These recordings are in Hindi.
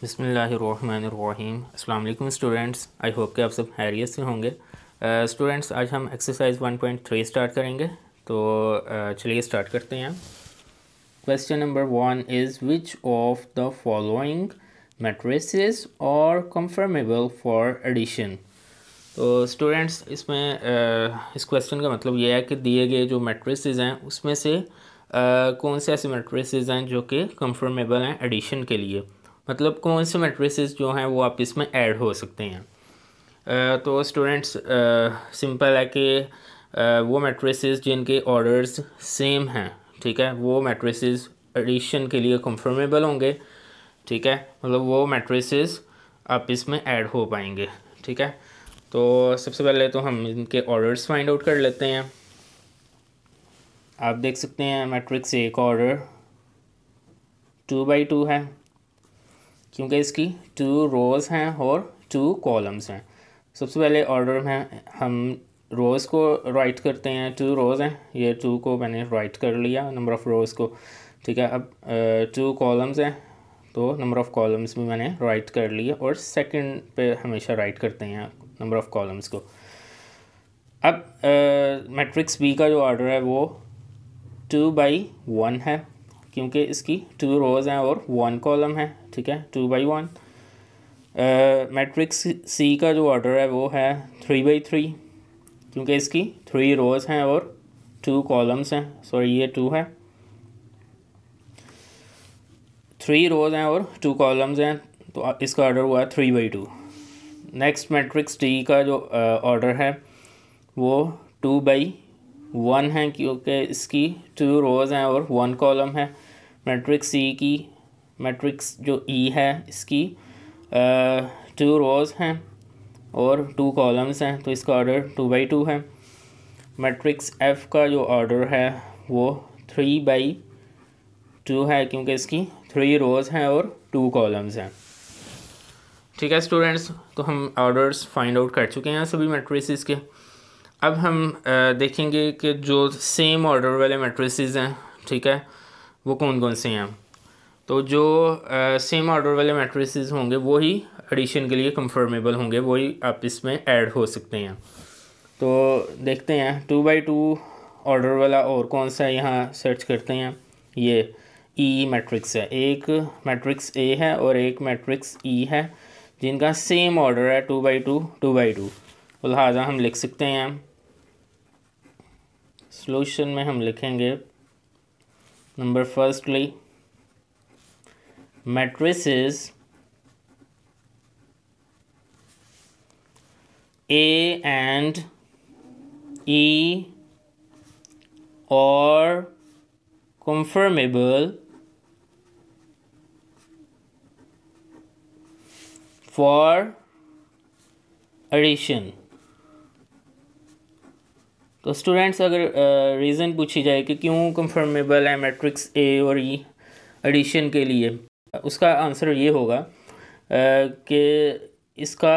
बिसमीम अल्लाम स्टूडेंट्स आई होप के आप सब हैरियत से होंगे स्टूडेंट्स uh, आज हम एक्सरसाइज 1.3 स्टार्ट करेंगे तो uh, चलिए स्टार्ट करते हैं question number one is which of the following matrices are conformable for addition तो स्टूडेंट्स इसमें uh, इस क्वेश्चन का मतलब यह है कि दिए गए जो मेट्रेस हैं उसमें से uh, कौन से ऐसे मेट्रेसेस हैं जो कि कंफर्मेबल हैं एडिशन के लिए मतलब कौन से मेट्रिसेस जो हैं वो आप इसमें ऐड हो सकते हैं तो स्टूडेंट्स सिंपल है कि वो मेट्रिसेस जिनके ऑर्डर्स सेम हैं ठीक है वो मेट्रिसेस एडिशन के लिए कंफर्मेबल होंगे ठीक है मतलब वो मेट्रिसेस आप इसमें ऐड हो पाएंगे ठीक है तो सबसे पहले तो हम इनके ऑर्डर्स फाइंड आउट कर लेते हैं आप देख सकते हैं मैट्रिक्स ए का ऑर्डर टू बाई टू है क्योंकि इसकी टू रोज़ हैं और टू कॉलम्स हैं सबसे पहले ऑर्डर में हम रोज़ को राइट करते हैं टू रोज़ हैं ये टू को मैंने राइट कर लिया नंबर ऑफ़ रोज़ को ठीक है अब टू कॉलम्स हैं तो नंबर ऑफ़ कॉलम्स भी मैंने राइट कर लिए और सेकंड पे हमेशा राइट करते हैं नंबर ऑफ़ कॉलम्स को अब मैट्रिक्स बी का जो ऑर्डर है वो टू बाई वन है क्योंकि इसकी टू रोज़ हैं और वन कॉलम है ठीक है two by one matrix C का जो ऑर्डर है वो है थ्री बाई थ्री क्योंकि इसकी थ्री रोज़ हैं और टू कॉलम्स हैं सॉरी ये टू है थ्री रोज़ हैं और टू कॉलम्स हैं तो इसका ऑर्डर हुआ है three by two next matrix D का जो ऑर्डर uh, है वो टू बाई वन है क्योंकि इसकी टू रोज़ हैं और वन कॉलम है मैट्रिक्स ई e की मैट्रिक्स जो ई e है इसकी टू रोज़ हैं और टू कॉलम्स हैं तो इसका ऑर्डर टू बाई टू है मैट्रिक्स एफ़ का जो ऑर्डर है वो थ्री बाई टू है क्योंकि इसकी थ्री रोज़ हैं और टू कॉलम्स हैं ठीक है स्टूडेंट्स तो हम ऑर्डर्स फाइंड आउट कर चुके हैं सभी मैट्रिसेस के अब हम देखेंगे कि जो सेम ऑर्डर वाले मैट्रिसेस हैं ठीक है वो कौन कौन से हैं तो जो सेम ऑर्डर वाले मेट्रिसेस होंगे वही एडिशन के लिए कंफर्मेबल होंगे वही आप इसमें ऐड हो सकते हैं तो देखते हैं टू बाई टू ऑर्डर वाला और कौन सा यहाँ सर्च करते हैं ये ई e मैट्रिक्स है एक मैट्रिक्स ए है और एक मैट्रिक्स ई e है जिनका सेम ऑर्डर है two by two two by two लिहाजा हम लिख सकते हैं सोल्यूशन में हम लिखेंगे number firstly matrices A and E or confirmable for addition तो स्टूडेंट्स अगर रीज़न पूछी जाए कि क्यों कंफर्मेबल है मैट्रिक्स ए और ई e एडिशन के लिए उसका आंसर ये होगा कि इसका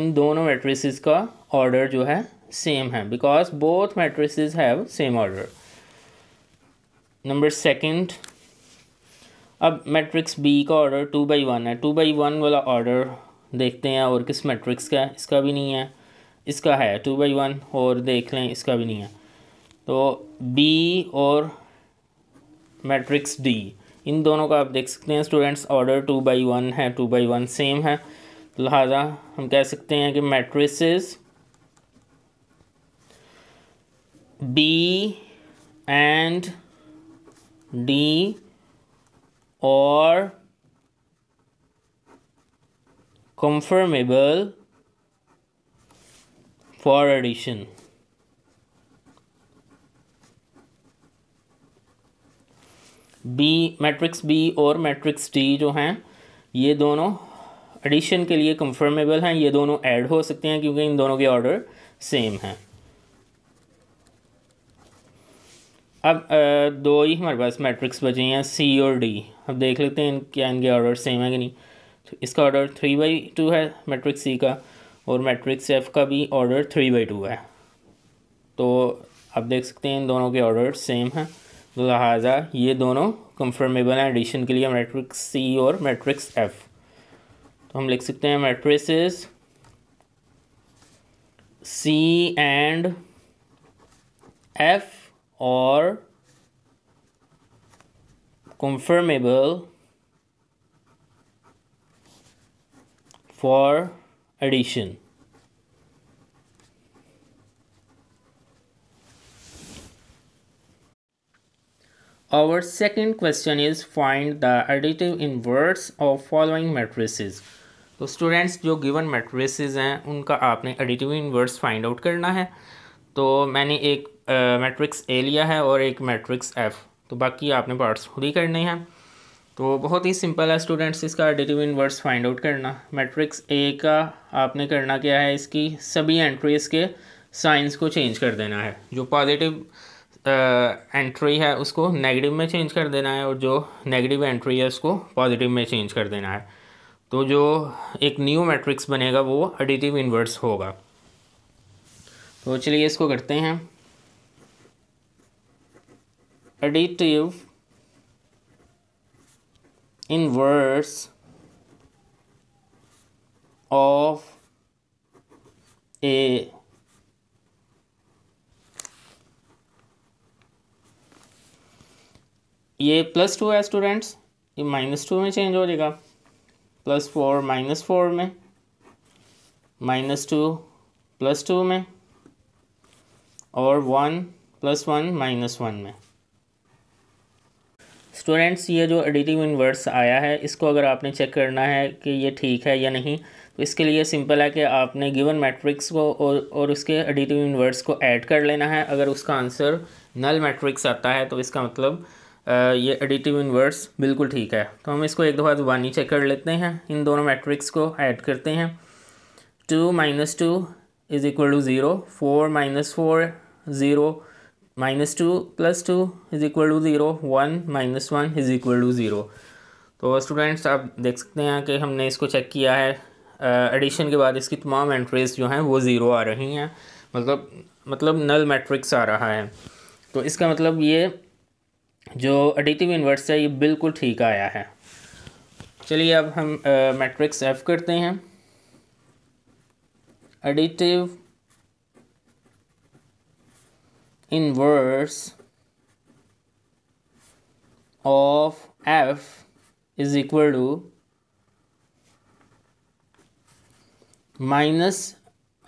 इन दोनों मैट्रिसेस का ऑर्डर जो है सेम है because both matrices have same order number second अब मैट्रिक्स बी का ऑर्डर टू बाई वन है टू बाई वन वाला ऑर्डर देखते हैं और किस मैट्रिक्स का है इसका भी नहीं है इसका है टू बाई वन और देख लें इसका भी नहीं है तो बी और मैट्रिक्स डी इन दोनों का आप देख सकते हैं students order two by one है टू बाई वन सेम है लिहाजा हम कह सकते हैं कि matrices B and D are conformable for addition B matrix B और मैट्रिक्स डी जो हैं ये दोनों एडिशन के लिए confirmable हैं ये दोनों add हो सकते हैं क्योंकि इन दोनों के ऑर्डर सेम हैं अब दो ही हमारे पास मैट्रिक्स बचे हैं सी और डी अब देख लेते हैं क्या इनके ऑर्डर सेम है कि नहीं तो इसका ऑर्डर थ्री बाई टू है मैट्रिक्स सी का और मैट्रिक्स एफ का भी ऑर्डर थ्री बाई टू है तो आप देख सकते हैं इन दोनों के ऑर्डर सेम हैं तो लिहाजा ये दोनों कंफर्मेबल हैं एडिशन के लिए मैट्रिक्स सी और मैट्रिक्स एफ तो हम लिख सकते हैं matrix C and F are conformable for addition. Our second question is find the additive inverse of following matrices. तो स्टूडेंट्स जो गिवन मैट्रिसेस हैं उनका आपने एडिटिव इन्वर्स फाइंड आउट करना है तो मैंने एक मैट्रिक्स ए लिया है और एक मैट्रिक्स एफ़ तो बाकी आपने पार्ट्स खुद ही करने हैं तो बहुत ही सिंपल है स्टूडेंट्स इसका एडिटिव इनवर्स फाइंड आउट करना मैट्रिक्स ए का आपने करना क्या है इसकी सभी एंट्रीज़ के साइंस को चेंज कर देना है जो पॉजिटिव एंट्री है उसको नेगेटिव में चेंज कर देना है और जो नेगेटिव एंट्री है उसको पॉजिटिव में चेंज कर देना है तो जो एक न्यू मैट्रिक्स बनेगा वो एडिटिव इन्वर्स होगा तो चलिए इसको करते हैं एडिटिव inverse ऑफ ए ये प्लस टू है स्टूडेंट्स ये माइनस टू में चेंज हो जाएगा प्लस फोर माइनस फोर में माइनस टू प्लस टू में और one plus one minus one में स्टूडेंट्स ये जो एडिटिव इनवर्स आया है इसको अगर आपने चेक करना है कि ये ठीक है या नहीं तो इसके लिए सिंपल है कि आपने गिवन मैट्रिक्स को और और उसके एडिटिव इनवर्स को ऐड कर लेना है अगर उसका आंसर नल मैट्रिक्स आता है तो इसका मतलब आ, ये एडिटिव इनवर्स बिल्कुल ठीक है तो हम इसको एक दफ़ा जुबानी चेक कर लेते हैं इन दोनों मैट्रिक्स को ऐड करते हैं two minus two is equal to zero four minus four zero minus two plus two is equal to zero one minus one is equal to zero तो स्टूडेंट्स आप देख सकते हैं कि हमने इसको चेक किया है एडिशन के बाद इसकी तमाम एंट्रीज जो हैं वो ज़ीरो आ रही हैं मतलब मतलब नल मैट्रिक्स आ रहा है तो इसका मतलब ये जो एडिटिव इन्वर्स है ये बिल्कुल ठीक आया है चलिए अब हम मैट्रिक्स एफ़ करते हैं additive inverse of f is equal to minus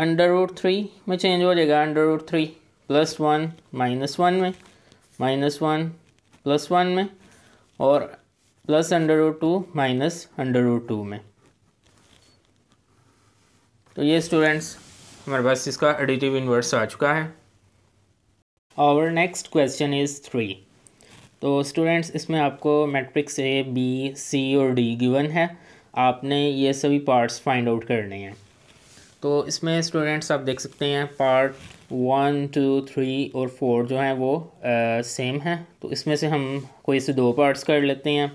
under root three में चेंज हो जाएगा under root three plus one minus one में माइनस वन प्लस वन में और plus under root two minus under root two में तो ये स्टूडेंट्स हमारे पास इसका एडिटिव इन्वर्स आ चुका है और नेक्स्ट क्वेश्चन इज़ थ्री तो स्टूडेंट्स इसमें आपको मैट्रिक्स ए बी सी और डी गिवन है आपने ये सभी पार्ट्स फाइंड आउट करने हैं तो इसमें स्टूडेंट्स आप देख सकते हैं पार्ट वन टू थ्री और फोर जो हैं वो सेम है तो इसमें से हम कोई से दो पार्ट्स कर लेते हैं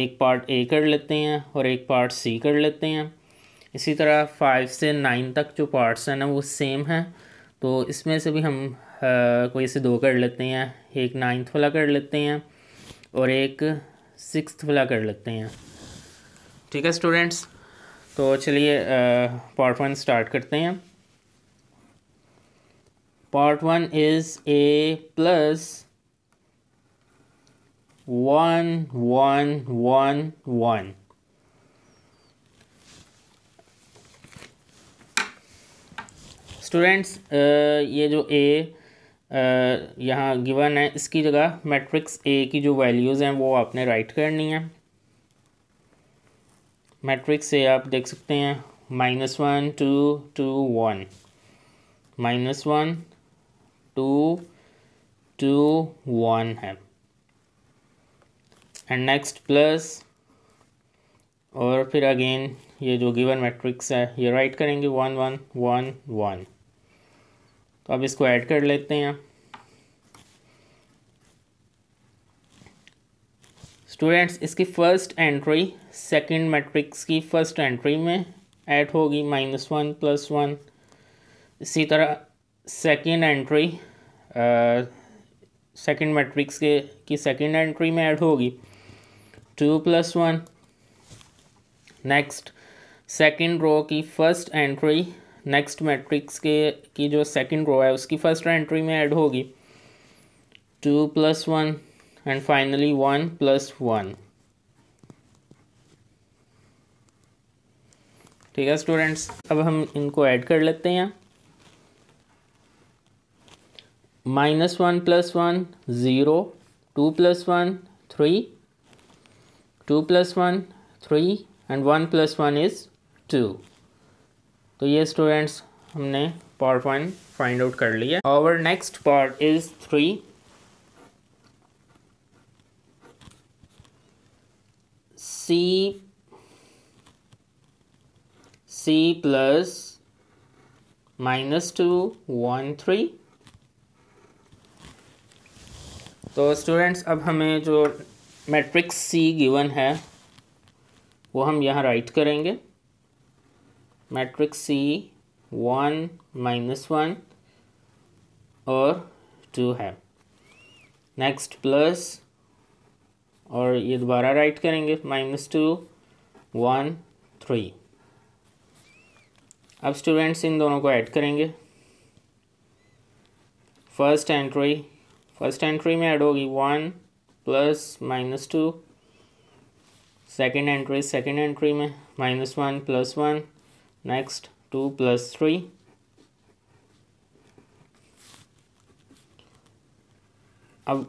एक पार्ट ए कर लेते हैं और एक पार्ट सी कर लेते हैं इसी तरह फाइव से नाइन तक जो पार्ट्स हैं ना वो सेम हैं तो इसमें से भी हम कोई से दो कर लेते हैं एक नाइन्थ वाला कर लेते हैं और एक सिक्स वाला कर लेते हैं ठीक है स्टूडेंट्स तो चलिए पार्ट वन स्टार्ट करते हैं part one is A plus one one one one students ये जो ए यहाँ गिवन है इसकी जगह मैट्रिक्स ए की जो वैल्यूज़ हैं वो आपने राइट करनी है मैट्रिक्स ए आप देख सकते हैं minus one two two one minus one two two one है एंड नेक्स्ट प्लस और फिर अगेन ये जो गिवन मैट्रिक्स है ये राइट करेंगे वन वन वन वन तो अब इसको ऐड कर लेते हैं स्टूडेंट्स इसकी फ़र्स्ट एंट्री सेकंड मैट्रिक्स की फ़र्स्ट एंट्री में ऐड होगी माइनस वन प्लस वन इसी तरह सेकंड एंट्री सेकंड मैट्रिक्स के की सेकंड एंट्री में ऐड होगी two plus one next second row की फर्स्ट एंट्री नेक्स्ट मैट्रिक्स के की जो सेकंड रो है उसकी फर्स्ट एंट्री में ऐड होगी two plus one and finally one plus one ठीक है स्टूडेंट्स अब हम इनको ऐड कर लेते हैं minus one plus one zero two plus one three two plus one three and one plus one is two तो ये स्टूडेंट्स हमने पावर पॉइंट फाइंड आउट कर लिया और next part is three C C plus minus two one three तो स्टूडेंट्स अब हमें जो मैट्रिक्स सी गिवन है वो हम यहाँ राइट करेंगे matrix C one minus one और टू है नेक्स्ट प्लस और ये दोबारा राइट करेंगे माइनस टू वन थ्री अब स्टूडेंट्स इन दोनों को ऐड करेंगे फर्स्ट एंट्री फर्स्ट एंट्री में ऐड होगी one plus minus two second entry second entry में minus one plus one Next 2 plus 3. अब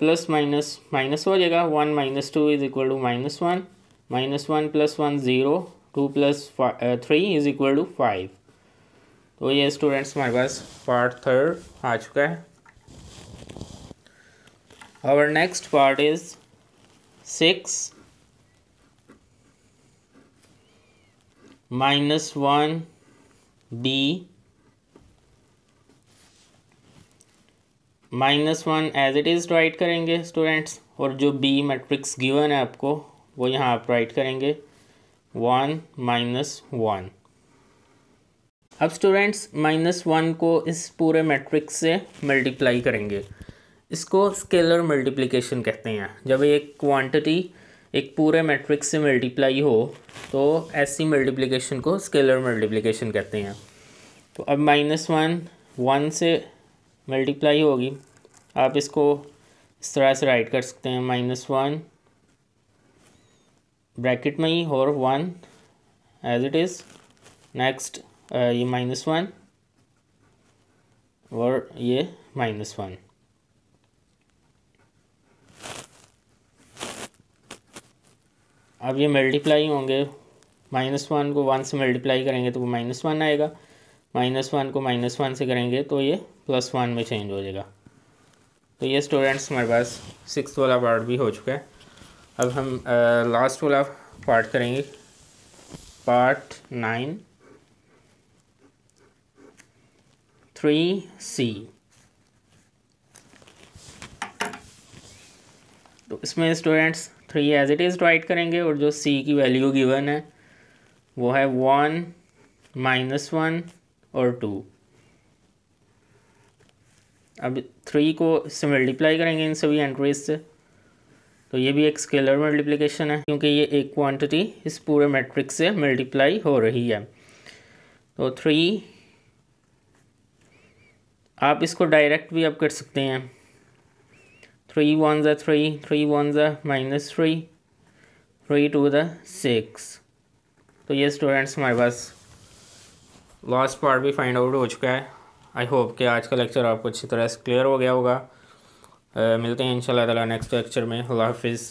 प्लस माइनस माइनस हो जाएगा one minus two is equal to minus one minus one plus one zero two plus three is equal to five तो ये स्टूडेंट्स हमारे पास पार्ट थर्ड आ चुका है और next part is six minus one B minus one as it is write करेंगे स्टूडेंट्स और जो बी मैट्रिक्स गिवन है आपको वो यहाँ आप राइट करेंगे वन माइनस वन अब स्टूडेंट्स माइनस वन को इस पूरे मैट्रिक्स से मल्टीप्लाई करेंगे इसको स्केलर मल्टीप्लिकेशन कहते हैं जब एक क्वांटिटी एक पूरे मैट्रिक्स से मल्टीप्लाई हो तो ऐसी मल्टीप्लिकेशन को स्केलर मल्टीप्लिकेशन कहते हैं तो अब माइनस वन वन से मल्टीप्लाई होगी आप इसको इस तरह से राइट कर सकते हैं माइनस वन ब्रैकेट में ही और one as it is next ये माइनस वन और ये माइनस वन अब ये मल्टीप्लाई होंगे माइनस वन को वन से मल्टीप्लाई करेंगे तो वो माइनस वन आएगा माइनस वन को माइनस वन से करेंगे तो ये प्लस वन में चेंज हो जाएगा तो ये स्टूडेंट्स हमारे पास सिक्स वाला पार्ट भी हो चुका है अब हम लास्ट वाला पार्ट करेंगे पार्ट नाइन थ्री सी तो इसमें students three as it is write करेंगे और जो सी की वैल्यू गिवन है वो है वन माइनस वन और टू अब थ्री को इससे मल्टीप्लाई करेंगे इन सभी एंट्रीज से तो ये भी एक स्केलर मल्टीप्लिकेशन है क्योंकि ये एक क्वांटिटी इस पूरे मैट्रिक्स से मल्टीप्लाई हो रही है तो थ्री आप इसको डायरेक्ट भी अब कर सकते हैं 3 ones are 3, 3 ones are minus 3, 3 to the 6. तो ये स्टूडेंट्स हमारे पास लास्ट पार्ट भी फाइंड आउट हो चुका है आई होप कि आज का लेक्चर आपको अच्छी तरह से क्लियर हो गया होगा आ, मिलते हैं इंशाल्लाह ताला नेक्स्ट लेक्चर में अल्लाह हाफिज़